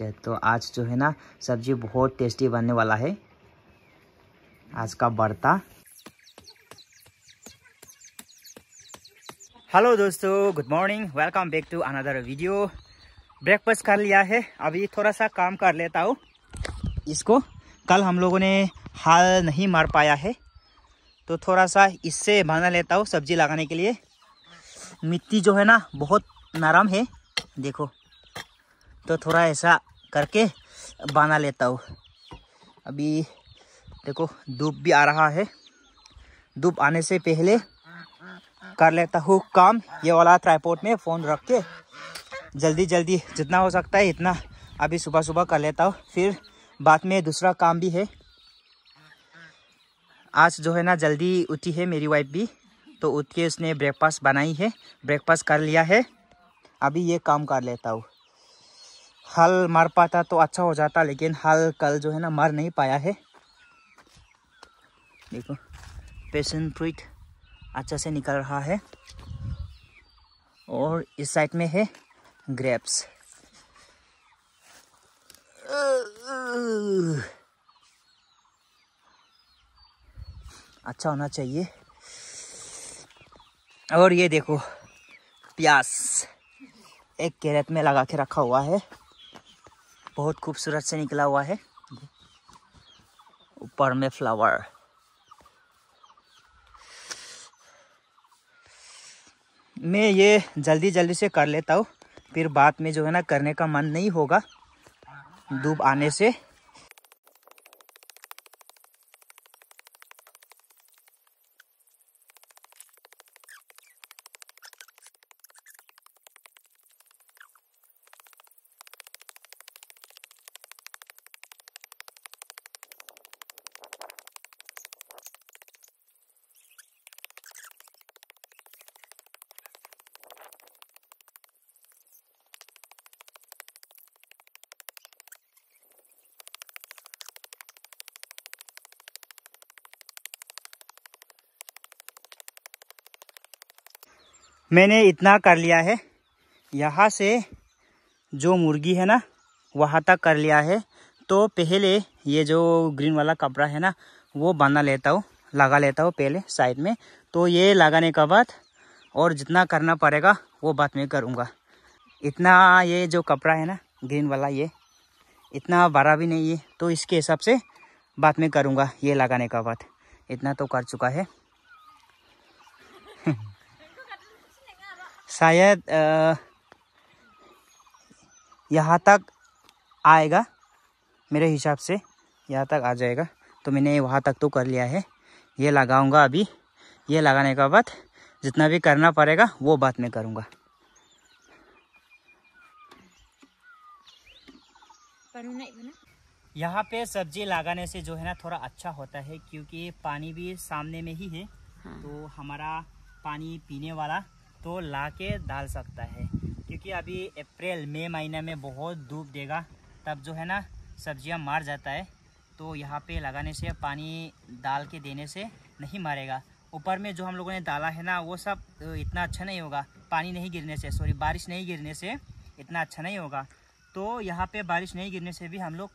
है तो आज जो है ना सब्जी बहुत टेस्टी बनने वाला है आज का बर्ता हेलो दोस्तों good morning welcome back to another video breakfast कर लिया है अभी थोड़ा सा काम कर लेता हूँ इसको कल हम लोगों ने हाल नहीं मार पाया है तो थोड़ा सा इससे बना लेता हूँ सब्जी लगाने के लिए मिट्टी जो है ना बहुत नरम है देखो तो थोड़ा ऐसा करके बना लेता हूँ अभी देखो धूप भी आ रहा है धूप आने से पहले कर लेता हूँ काम ये वाला ट्राईपोर्ट में फ़ोन रख के जल्दी जल्दी जितना हो सकता है इतना अभी सुबह सुबह कर लेता हूँ फिर बाद में दूसरा काम भी है आज जो है ना जल्दी उठी है मेरी वाइफ भी तो उठ के उसने ब्रेकफास्ट बनाई है ब्रेकफास्ट कर लिया है अभी ये काम कर लेता हूँ हल मार पाता तो अच्छा हो जाता लेकिन हल कल जो है ना मार नहीं पाया है देखो पेशन फ्रूट अच्छा से निकल रहा है और इस साइड में है ग्रेप्स अच्छा होना चाहिए और ये देखो प्याज एक कैरेट में लगा के रखा हुआ है बहुत खूबसूरत से निकला हुआ है ऊपर में फ्लावर मैं ये जल्दी जल्दी से कर लेता हूँ फिर बाद में जो है ना करने का मन नहीं होगा धूप आने से मैंने इतना कर लिया है यहाँ से जो मुर्गी है ना वहाँ तक कर लिया है तो पहले ये जो ग्रीन वाला कपड़ा है ना वो बना लेता हूँ लगा लेता हूँ पहले साइड में तो ये लगाने के बाद और जितना करना पड़ेगा वो बाद में करूँगा इतना ये जो कपड़ा है ना ग्रीन वाला ये इतना बड़ा भी नहीं है तो इसके हिसाब से बाद में करूँगा ये लगाने का बाद इतना तो कर चुका है शायद यहाँ तक आएगा मेरे हिसाब से यहाँ तक आ जाएगा तो मैंने वहाँ तक तो कर लिया है ये लगाऊंगा अभी ये लगाने का बाद जितना भी करना पड़ेगा वो बात मैं करूँगा यहाँ पे सब्जी लगाने से जो है ना थोड़ा अच्छा होता है क्योंकि पानी भी सामने में ही है हाँ। तो हमारा पानी पीने वाला तो ला के डाल सकता है क्योंकि अभी अप्रैल मई महीने में बहुत धूप देगा तब जो है ना सब्जियां मार जाता है तो यहाँ पे लगाने से पानी डाल के देने से नहीं मारेगा ऊपर में जो हम लोगों ने डाला है ना वो सब इतना अच्छा नहीं होगा पानी नहीं गिरने से सॉरी बारिश नहीं गिरने से इतना अच्छा नहीं होगा तो यहाँ पे बारिश नहीं गिरने से भी हम लोग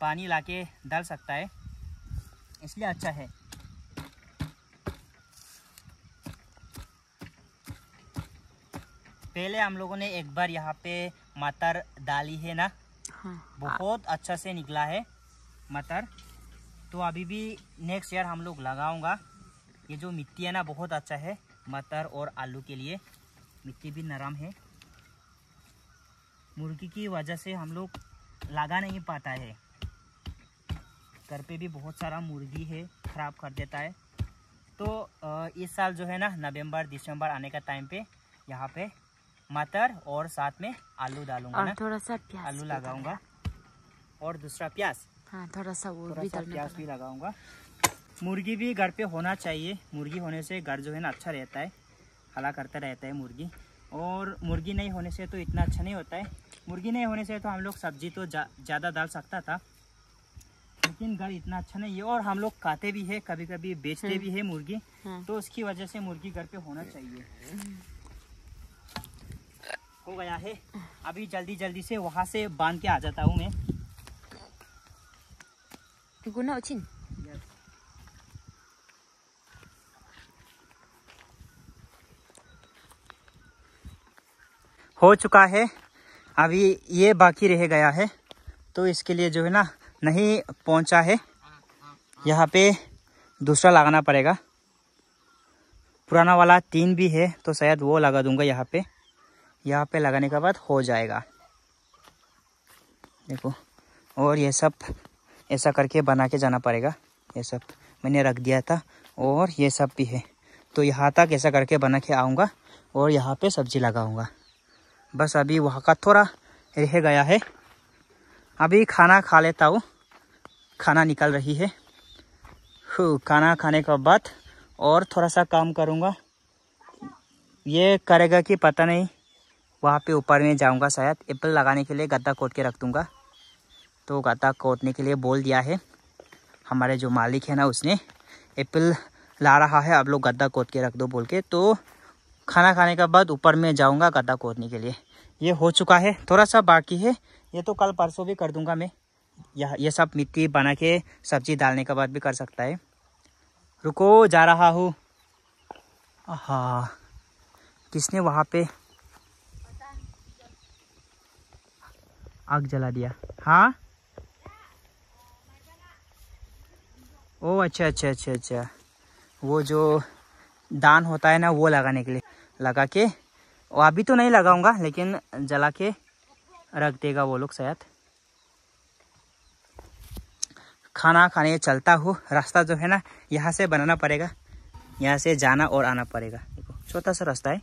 पानी ला के डाल सकता है इसलिए अच्छा है पहले हम लोगों ने एक बार यहाँ पे मटर डाली है ना हाँ, बहुत अच्छा से निकला है मटर तो अभी भी नेक्स्ट ईयर हम लोग लगाऊंगा ये जो मिट्टी है ना बहुत अच्छा है मटर और आलू के लिए मिट्टी भी नरम है मुर्गी की वजह से हम लोग लगा नहीं पाता है घर पे भी बहुत सारा मुर्गी है ख़राब कर देता है तो इस साल जो है ना नवंबर दिसंबर आने का टाइम पे यहाँ पे मटर और साथ में आलू डालूंगा और थोड़ा सा प्याज आलू लगाऊंगा और दूसरा प्याज हाँ थोड़ा सा वो थोड़ा भी सा प्याज भी लगाऊंगा मुर्गी भी घर पे होना चाहिए मुर्गी होने से घर जो है ना अच्छा रहता है हला करता रहता है मुर्गी और मुर्गी नहीं होने से तो इतना अच्छा नहीं होता है मुर्गी नहीं होने से तो हम लोग सब्जी तो ज़्यादा डाल सकता था लेकिन घर इतना अच्छा नहीं है और हम लोग खाते भी है कभी कभी बेचते हाँ। भी है मुर्गी हाँ। तो उसकी वजह से मुर्गी घर पे होना चाहिए हाँ। गया है अभी जल्दी जल्दी से वहाँ से बांध के आ जाता हूँ मैं गुना उचिन हो चुका है अभी ये बाकी रह गया है तो इसके लिए जो है ना नहीं पहुंचा है यहाँ पे दूसरा लगाना पड़ेगा पुराना वाला तीन भी है तो शायद वो लगा दूंगा यहाँ पे यहाँ पे लगाने के बाद हो जाएगा देखो और ये सब ऐसा करके बना के जाना पड़ेगा ये सब मैंने रख दिया था और ये सब भी है तो यहाँ तक ऐसा करके बना के आऊँगा और यहाँ पे सब्जी लगाऊँगा बस अभी वहाँ का थोड़ा रह गया है अभी खाना खा लेता हूँ खाना निकल रही है खाना खाने के बाद और थोड़ा सा काम करूँगा ये करेगा कि पता नहीं वहाँ पे ऊपर में जाऊँगा शायद एप्पल लगाने के लिए गद्दा कोट के रख दूँगा तो गद्दा कोटने के लिए बोल दिया है हमारे जो मालिक है ना उसने एप्पल ला रहा है आप लोग गद्दा कोट के रख दो बोल के तो खाना खाने के बाद ऊपर में जाऊँगा गद्दा कोटने के लिए ये हो चुका है थोड़ा सा बाकी है ये तो कल परसों भी कर दूँगा मैं यह ये सब मिट्टी बना के सब्जी डालने के बाद भी कर सकता है रुको जा रहा हूँ हाँ किसने वहाँ पे आग जला दिया हाँ ओ अच्छा अच्छा अच्छा अच्छा वो जो दान होता है ना वो लगाने के लिए लगा के वो अभी तो नहीं लगाऊंगा लेकिन जला के रख देगा वो लोग शायद खाना खाने चलता हो रास्ता जो है ना यहाँ से बनाना पड़ेगा यहाँ से जाना और आना पड़ेगा देखो छोटा सा रास्ता है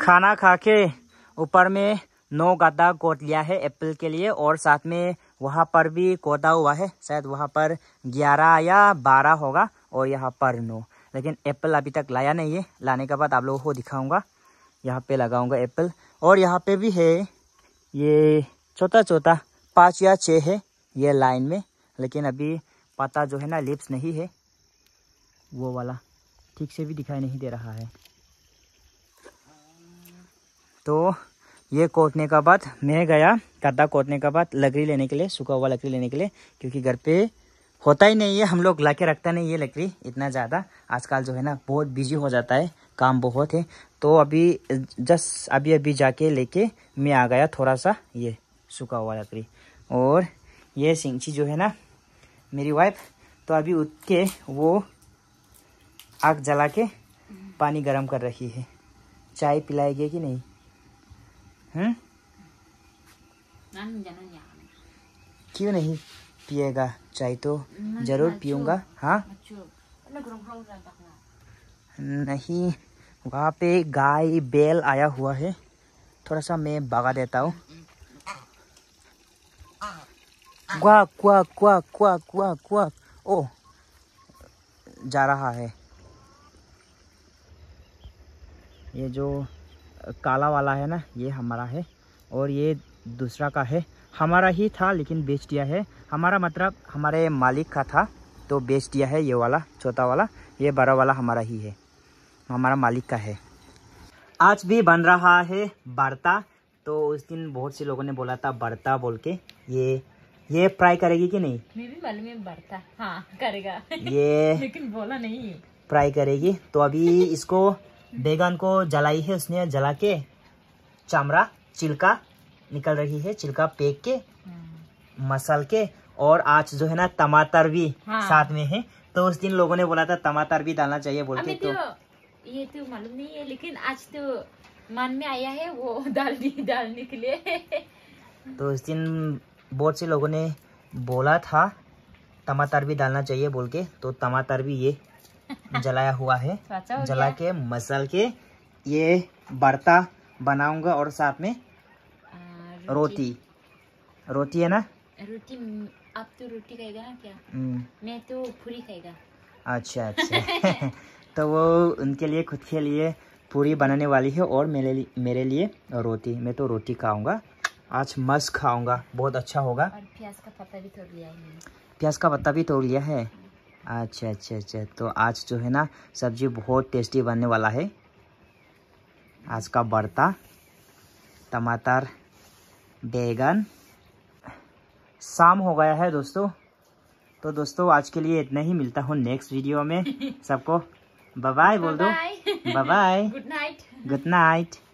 खाना खा के ऊपर में नौ गद्दा कोट लिया है एप्पल के लिए और साथ में वहाँ पर भी गोदा हुआ है शायद वहाँ पर ग्यारह या बारह होगा और यहाँ पर नौ लेकिन एप्पल अभी तक लाया नहीं है लाने के बाद आप लोगों को दिखाऊंगा यहाँ पे लगाऊंगा एप्पल और यहाँ पे भी है ये छोटा छोटा पाँच या छः है ये लाइन में लेकिन अभी पता जो है ना लिप्स नहीं है वो वाला ठीक से भी दिखाई नहीं दे रहा है तो ये कोटने का बाद मैं गया गद्दा कोटने का बाद लकड़ी लेने के लिए सूखा हुआ लकड़ी लेने के लिए क्योंकि घर पे होता ही नहीं है हम लोग ला के रखता नहीं ये लकड़ी इतना ज़्यादा आजकल जो है ना बहुत बिजी हो जाता है काम बहुत है तो अभी जस्ट अभी अभी जाके लेके मैं आ गया थोड़ा सा ये सूखा हुआ लकड़ी और ये सिंची जो है ना मेरी वाइफ तो अभी उठ के वो आग जला के पानी गर्म कर रही है चाय पिलाएगी कि नहीं क्यों नहीं पिएगा चाय तो जरूर पीऊंगा हाँ नहीं वहाँ पे गाय बैल आया हुआ है थोड़ा सा मैं भगा देता हूँ क्वा क्वा क्वा क्वा क्वा क्वा ओ जा रहा है ये जो काला वाला है ना ये हमारा है और ये दूसरा का है हमारा ही था लेकिन बेच दिया है हमारा मतलब हमारे मालिक का था तो बेच दिया है ये वाला छोटा वाला ये बड़ा वाला हमारा ही है हमारा मालिक का है आज भी बन रहा है बर्ता तो उस दिन बहुत से लोगों ने बोला था बर्ता बोल के ये ये फ्राई करेगी कि नहीं मैं भी मालूम है बर्ता हाँ करेगा ये लेकिन बोला नहीं फ्राई करेगी तो अभी इसको बैगन को जलाई है उसने जला के चमड़ा चिलका निकल रही है चिलका पेक के हम्म। मसल के और आज जो है ना टमाटर भी हाँ। साथ में है तो उस दिन लोगों ने बोला था टमाटर भी डालना चाहिए बोलते तो।, तो ये तो मालूम नहीं है लेकिन आज तो मन में आया है वो डाल डालने के लिए तो उस दिन बहुत से लोगों ने बोला था टमाटर भी डालना चाहिए बोल के तो टमाटर भी ये जलाया हुआ है जला के मसल के ये बर्ता बनाऊंगा और साथ में रोटी रोटी, रोटी है ना रोटी आप तो रोटी खाएगा ना क्या हम्म। मैं तो पूरी खाएगा अच्छा अच्छा तो वो उनके लिए खुद के लिए पूरी बनाने वाली है और मेरे लिए मेरे लिए रोटी मैं तो रोटी खाऊंगा आज मस्त खाऊंगा बहुत अच्छा होगा और प्याज का पत्ता भी तोड़ लिया है प्याज का पत्ता भी तोड़ लिया है अच्छा अच्छा अच्छा तो आज जो है ना सब्जी बहुत टेस्टी बनने वाला है आज का बर्ता टमाटर बैगन शाम हो गया है दोस्तों तो दोस्तों आज के लिए इतना ही मिलता हूँ नेक्स्ट वीडियो में सबको बाय बोल दो bye good night good night